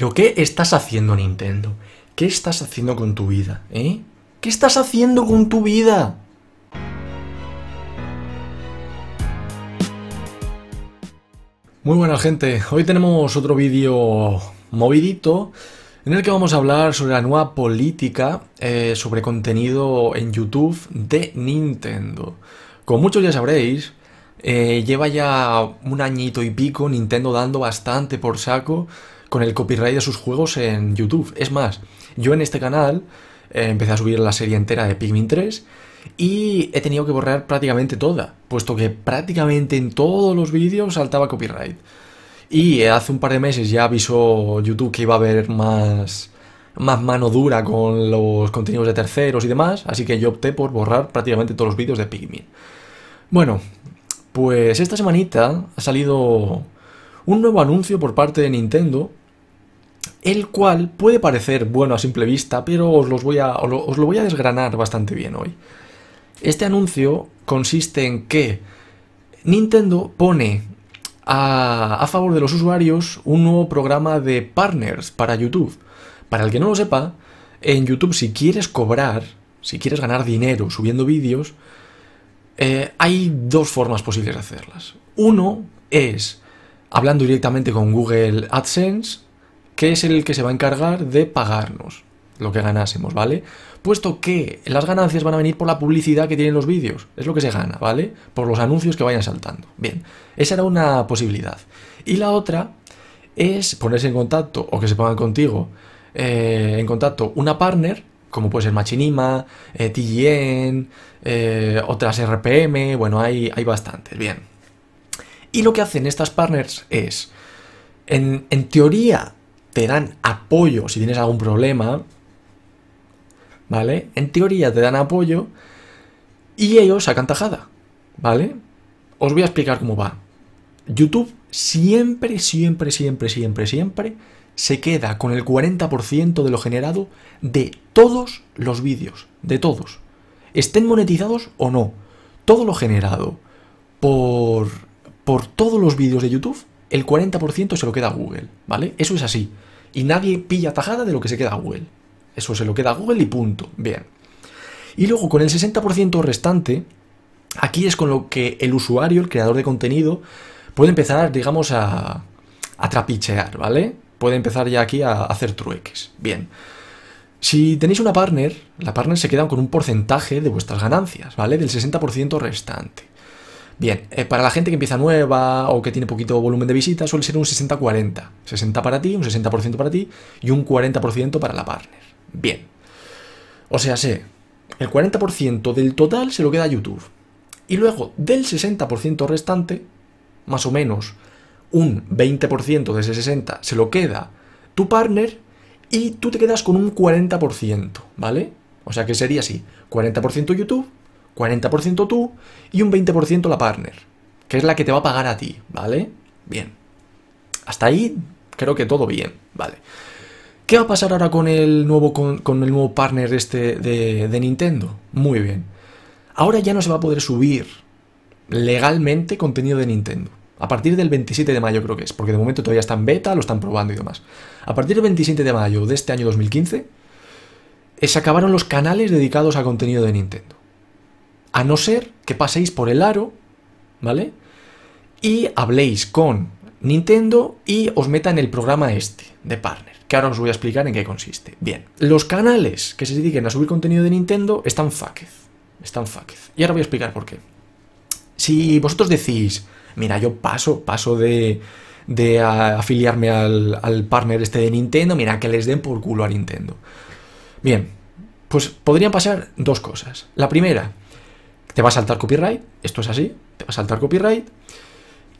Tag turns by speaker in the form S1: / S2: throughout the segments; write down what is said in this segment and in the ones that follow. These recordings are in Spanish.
S1: ¿Pero qué estás haciendo, Nintendo? ¿Qué estás haciendo con tu vida, eh? ¿Qué estás haciendo con tu vida? Muy buena gente, hoy tenemos otro vídeo movidito en el que vamos a hablar sobre la nueva política eh, sobre contenido en YouTube de Nintendo. Como muchos ya sabréis, eh, lleva ya un añito y pico Nintendo dando bastante por saco con el copyright de sus juegos en YouTube. Es más, yo en este canal eh, empecé a subir la serie entera de Pikmin 3 y he tenido que borrar prácticamente toda, puesto que prácticamente en todos los vídeos saltaba copyright. Y hace un par de meses ya avisó YouTube que iba a haber más, más mano dura con los contenidos de terceros y demás, así que yo opté por borrar prácticamente todos los vídeos de Pikmin. Bueno, pues esta semanita ha salido un nuevo anuncio por parte de Nintendo, el cual puede parecer bueno a simple vista, pero os, lo voy a desgranar bastante bien hoy. Este anuncio consiste en que Nintendo pone a, favor de los usuarios un nuevo programa de partners para YouTube. Para el que no lo sepa, en YouTube si quieres cobrar, si quieres ganar dinero subiendo vídeos, eh, hay dos formas posibles de hacerlas. Uno es hablando directamente con Google AdSense, que es el que se va a encargar de pagarnos lo que ganásemos, ¿vale? Puesto que las ganancias van a venir por la publicidad que tienen los vídeos, es lo que se gana, ¿vale? Por los anuncios que vayan saltando. Bien, esa era una posibilidad. Y la otra es ponerse en contacto o que se pongan contigo eh, en contacto una partner como puede ser Machinima, eh, TGN, eh, otras RPM, bueno, hay, hay bastantes, bien. Y lo que hacen estas partners es, en, en teoría, te dan apoyo si tienes algún problema, ¿vale? En teoría te dan apoyo y ellos sacan tajada, ¿vale? Os voy a explicar cómo va. YouTube siempre, siempre, siempre, siempre, siempre se queda con el 40% de lo generado de todos los vídeos, de todos. Estén monetizados o no, todo lo generado por, por todos los vídeos de YouTube, el 40% se lo queda Google, ¿vale? Eso es así. Y nadie pilla tajada de lo que se queda Google. Eso se lo queda Google y punto. Bien. Y luego con el 60% restante, aquí es con lo que el usuario, el creador de contenido, puede empezar, digamos, a, a trapichear, ¿vale? puede empezar ya aquí a hacer trueques. Bien. Si tenéis una partner, la partner se queda con un porcentaje de vuestras ganancias, ¿vale? Del 60% restante. Bien, eh, para la gente que empieza nueva o que tiene poquito volumen de visitas, suele ser un 60-40. 60 para ti, un 60% para ti y un 40% para la partner. Bien. O sea, sé, el 40% del total se lo queda a YouTube. Y luego, del 60% restante, más o menos, un 20% de ese 60 se lo queda tu partner y tú te quedas con un 40%, ¿vale? O sea que sería así, 40% YouTube, 40% tú y un 20% la partner, que es la que te va a pagar a ti, ¿vale? Bien. Hasta ahí creo que todo bien, ¿vale? ¿Qué va a pasar ahora con el nuevo, el nuevo partner este de, de Nintendo? Muy bien. Ahora ya no se va a poder subir legalmente contenido de Nintendo. A partir del 27 de mayo creo que es, porque de momento todavía está en beta, lo están probando y demás. A partir del 27 de mayo de este año 2015, eh, se acabaron los canales dedicados a contenido de Nintendo. A no ser que paséis por el aro, ¿vale? Y habléis con Nintendo y os meta en el programa este de partner, que ahora os voy a explicar en qué consiste. Bien, los canales que se dediquen a subir contenido de Nintendo están faquez. Están faquez. Y ahora voy a explicar por qué. Si vosotros decís, Mira, yo paso, paso de, de afiliarme al, al partner este de Nintendo, mira, que les den por culo a Nintendo. Bien, pues podrían pasar dos cosas. La primera, te va a saltar copyright, esto es así, te va a saltar copyright.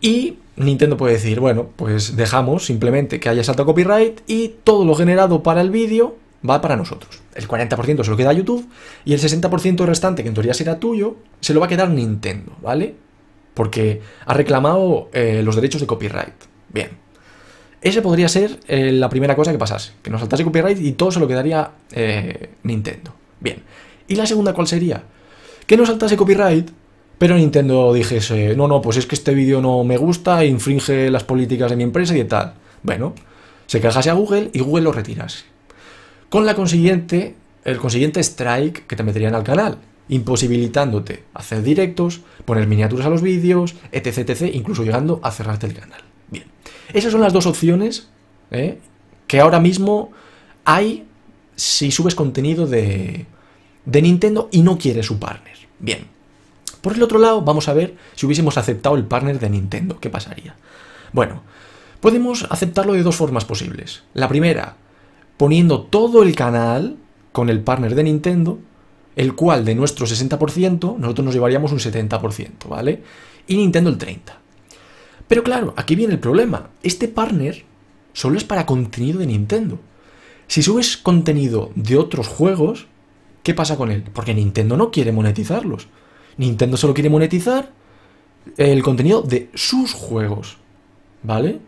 S1: Y Nintendo puede decir, bueno, pues dejamos simplemente que haya saltado copyright y todo lo generado para el vídeo va para nosotros. El 40% se lo queda a YouTube y el 60% restante, que en teoría será tuyo, se lo va a quedar Nintendo, ¿vale? porque ha reclamado eh, los derechos de copyright. Bien. Ese podría ser eh, la primera cosa que pasase, que nos saltase copyright y todo se lo quedaría eh, Nintendo. Bien. ¿Y la segunda cuál sería? Que nos saltase copyright, pero Nintendo dijese, no, no, pues es que este vídeo no me gusta, infringe las políticas de mi empresa y tal. Bueno, se quejase a Google y Google lo retirase. Con la consiguiente, el consiguiente strike que te meterían al canal, imposibilitándote hacer directos, poner miniaturas a los vídeos, etc, etc, incluso llegando a cerrarte el canal. Bien, esas son las dos opciones ¿eh? que ahora mismo hay si subes contenido de, de Nintendo y no quieres su partner. Bien, por el otro lado, vamos a ver si hubiésemos aceptado el partner de Nintendo, ¿qué pasaría? Bueno, podemos aceptarlo de dos formas posibles. La primera, poniendo todo el canal con el partner de Nintendo el cual de nuestro 60% nosotros nos llevaríamos un 70%, ¿vale? Y Nintendo el 30%. Pero claro, aquí viene el problema. Este partner solo es para contenido de Nintendo. Si subes contenido de otros juegos, ¿qué pasa con él? Porque Nintendo no quiere monetizarlos. Nintendo solo quiere monetizar el contenido de sus juegos. ¿Vale?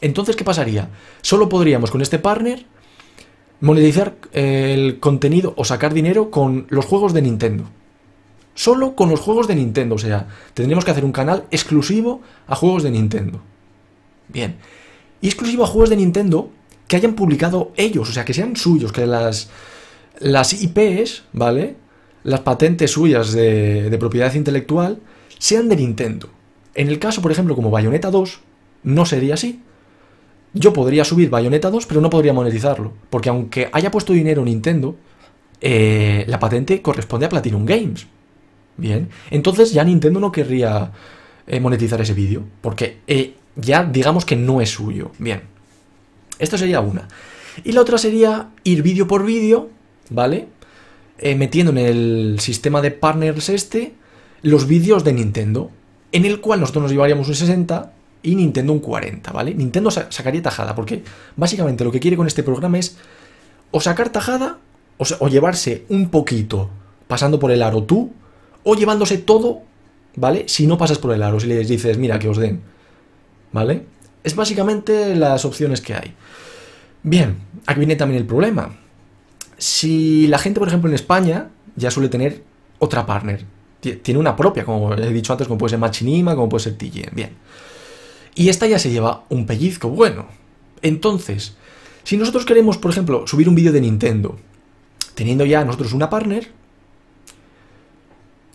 S1: Entonces, ¿qué pasaría? Solo podríamos con este partner monetizar eh, el contenido o sacar dinero con los juegos de Nintendo. Solo con los juegos de Nintendo, o sea, tendríamos que hacer un canal exclusivo a juegos de Nintendo. Bien. exclusivo a juegos de Nintendo que hayan publicado ellos, o sea, que sean suyos, que las, las IPs, ¿vale? Las patentes suyas de, de propiedad intelectual sean de Nintendo. En el caso, por ejemplo, como Bayonetta 2, no sería así, yo podría subir Bayonetta 2, pero no podría monetizarlo. Porque aunque haya puesto dinero Nintendo, eh, la patente corresponde a Platinum Games. Bien, entonces ya Nintendo no querría eh, monetizar ese vídeo, porque eh, ya digamos que no es suyo. Bien, esto sería una. Y la otra sería ir vídeo por vídeo, ¿vale? metiendo en el sistema de partners este los vídeos de Nintendo, en el cual nosotros nos llevaríamos un 60 y Nintendo un 40, ¿vale? Nintendo sacaría tajada, porque básicamente lo que quiere con este programa es o sacar tajada o, llevarse un poquito pasando por el aro tú, o llevándose todo, ¿vale? Si no pasas por el aro, si les dices, mira, que os den, ¿vale? Es básicamente las opciones que hay. Bien, aquí viene también el problema. Si la gente, por ejemplo, en España ya suele tener otra partner, tiene una propia, como he dicho antes, como puede ser Machinima, como puede ser TGN, bien. Y esta ya se lleva un pellizco bueno. Entonces, si nosotros queremos, por ejemplo, subir un vídeo de Nintendo, teniendo ya nosotros una partner,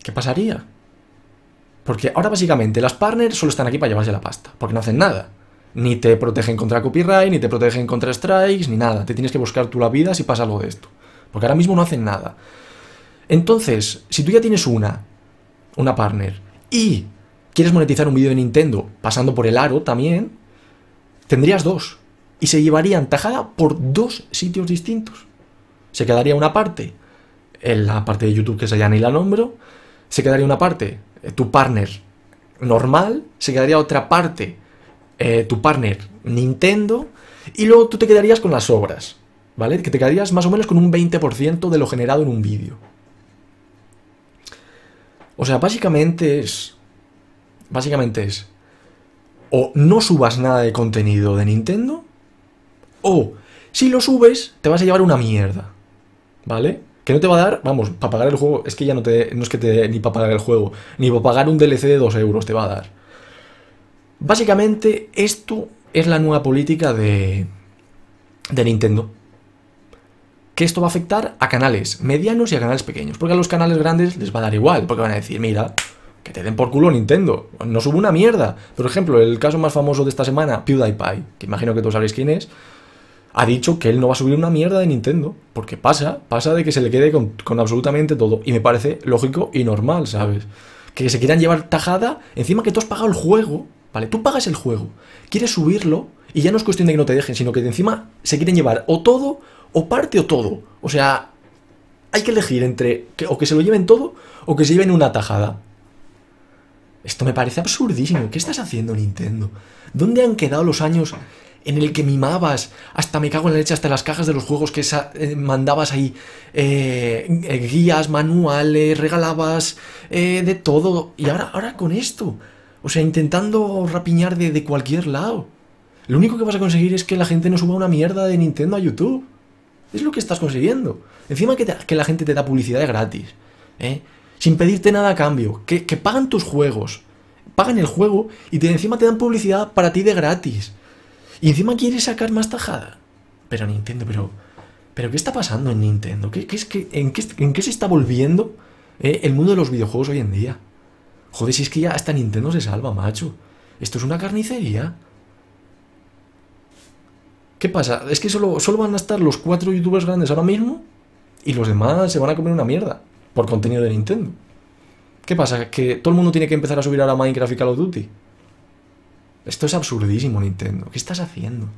S1: ¿qué pasaría? Porque ahora básicamente las partners solo están aquí para llevarse la pasta, porque no hacen nada. Ni te protegen contra copyright, ni te protegen contra strikes, ni nada. Te tienes que buscar tú la vida si pasa algo de esto. Porque ahora mismo no hacen nada. Entonces, si tú ya tienes una, una partner, y quieres monetizar un vídeo de Nintendo pasando por el aro también, tendrías dos. Y se llevarían tajada por dos sitios distintos. Se quedaría una parte, en la parte de YouTube que se allá ni la nombro, se quedaría una parte, eh, tu partner normal, se quedaría otra parte, eh, tu partner Nintendo, y luego tú te quedarías con las obras, ¿vale? Que te quedarías más o menos con un 20% de lo generado en un vídeo. O sea, básicamente es básicamente es o no subas nada de contenido de Nintendo o si lo subes te vas a llevar una mierda, ¿vale? Que no te va a dar, vamos, para pagar el juego, es que ya no te, no es que te dé ni para pagar el juego, ni para pagar un DLC de 2 euros te va a dar. Básicamente esto es la nueva política de, de Nintendo. Que esto va a afectar a canales medianos y a canales pequeños. Porque a los canales grandes les va a dar igual, porque van a decir, mira, que te den por culo Nintendo. No subo una mierda. Por ejemplo, el caso más famoso de esta semana, PewDiePie, que imagino que todos sabéis quién es, ha dicho que él no va a subir una mierda de Nintendo. Porque pasa, pasa de que se le quede con, absolutamente todo. Y me parece lógico y normal, ¿sabes? Que se quieran llevar tajada, encima que tú has pagado el juego, ¿vale? Tú pagas el juego, quieres subirlo, y ya no es cuestión de que no te dejen, sino que de encima se quieren llevar o todo, o parte o todo. O sea, hay que elegir entre que, o que se lo lleven todo o que se lleven una tajada. Esto me parece absurdísimo. ¿Qué estás haciendo, Nintendo? ¿Dónde han quedado los años en el que mimabas? Hasta me cago en la leche, hasta las cajas de los juegos que eh, mandabas ahí. Eh, eh, guías, manuales, regalabas de todo. Y ahora, ahora con esto. O sea, intentando rapiñar de, cualquier lado. Lo único que vas a conseguir es que la gente no suba una mierda de Nintendo a YouTube. Es lo que estás consiguiendo. Encima que, la gente te da publicidad de gratis. ¿eh? sin pedirte nada a cambio, que, pagan tus juegos, pagan el juego y encima te dan publicidad para ti de gratis. Y encima quieres sacar más tajada. Pero Nintendo, pero. ¿Pero qué está pasando en Nintendo? ¿Qué, es, en, qué, se está volviendo eh, el mundo de los videojuegos hoy en día? Joder, si es que ya hasta Nintendo se salva, macho. Esto es una carnicería. ¿Qué pasa? ¿Es que solo, solo van a estar los cuatro youtubers grandes ahora mismo? Y los demás se van a comer una mierda por contenido de Nintendo. ¿Qué pasa? ¿Que todo el mundo tiene que empezar a subir ahora Minecraft y Call of Duty? Esto es absurdísimo, Nintendo. ¿Qué estás haciendo?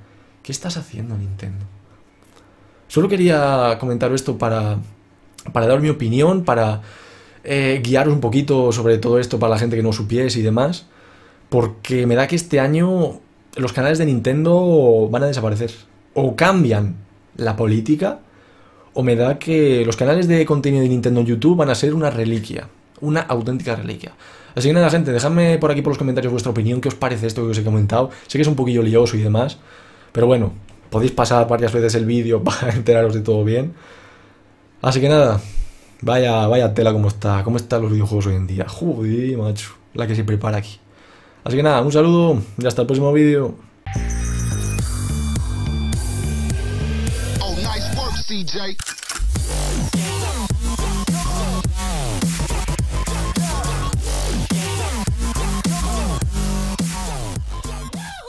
S1: ¿Qué estás haciendo, Nintendo? Solo quería comentar esto para, para dar mi opinión, para eh, guiaros un poquito sobre todo esto para la gente que no supiese y demás, porque me da que este año los canales de Nintendo van a desaparecer. O cambian la política o me da que los canales de contenido de Nintendo en YouTube van a ser una reliquia, una auténtica reliquia. Así que nada, gente, dejadme por aquí por los comentarios vuestra opinión, qué os parece esto que os he comentado. Sé que es un poquillo lioso y demás, pero bueno, podéis pasar varias veces el vídeo para enteraros de todo bien. Así que nada, vaya, vaya tela como está, cómo están los videojuegos hoy en día. Joder, macho, la que se prepara aquí. Así que nada, un saludo y hasta el próximo vídeo. CJ.